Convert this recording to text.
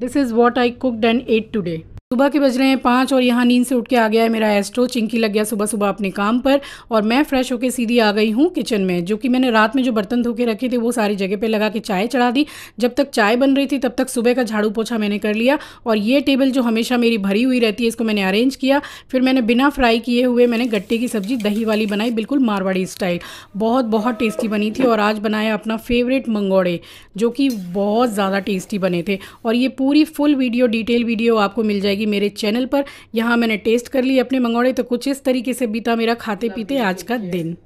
This is what I cooked and ate today. सुबह के बज रहे हैं पाँच और यहाँ नींद से उठ के आ गया है मेरा एस्ट्रो चिंकी लग गया सुबह सुबह अपने काम पर और मैं फ्रेश होकर सीधी आ गई हूँ किचन में जो कि मैंने रात में जो बर्तन धो के रखे थे वो सारी जगह पे लगा के चाय चढ़ा दी जब तक चाय बन रही थी तब तक सुबह का झाड़ू पोछा मैंने कर लिया और ये टेबल जो हमेशा मेरी भरी हुई रहती है इसको मैंने अरेंज किया फिर मैंने बिना फ्राई किए हुए मैंने गट्टे की सब्जी दही वाली बनाई बिल्कुल मारवाड़ी स्टाइल बहुत बहुत टेस्टी बनी थी और आज बनाया अपना फेवरेट मंगोड़े जो कि बहुत ज़्यादा टेस्टी बने थे और ये पूरी फुल वीडियो डिटेल वीडियो आपको मिल जाएगी जाएगी मेरे चैनल पर यहाँ मैंने टेस्ट कर लिया अपने मंगौड़े तो कुछ इस तरीके से बीता मेरा खाते पीते आज का दिन